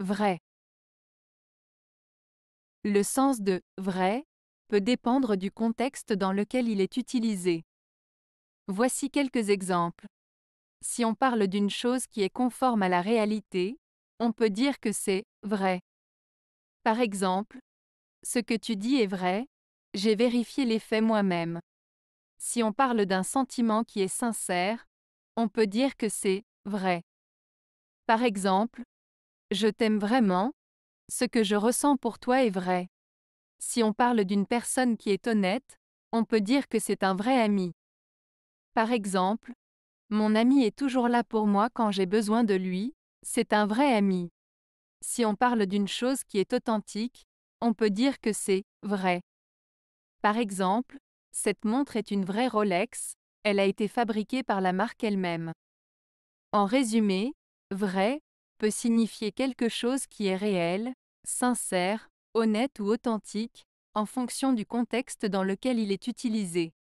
vrai. Le sens de vrai peut dépendre du contexte dans lequel il est utilisé. Voici quelques exemples. Si on parle d'une chose qui est conforme à la réalité, on peut dire que c'est vrai. Par exemple, ce que tu dis est vrai, j'ai vérifié les faits moi-même. Si on parle d'un sentiment qui est sincère, on peut dire que c'est vrai. Par exemple, je t'aime vraiment. Ce que je ressens pour toi est vrai. Si on parle d'une personne qui est honnête, on peut dire que c'est un vrai ami. Par exemple, mon ami est toujours là pour moi quand j'ai besoin de lui, c'est un vrai ami. Si on parle d'une chose qui est authentique, on peut dire que c'est vrai. Par exemple, cette montre est une vraie Rolex, elle a été fabriquée par la marque elle-même. En résumé, vrai, peut signifier quelque chose qui est réel, sincère, honnête ou authentique, en fonction du contexte dans lequel il est utilisé.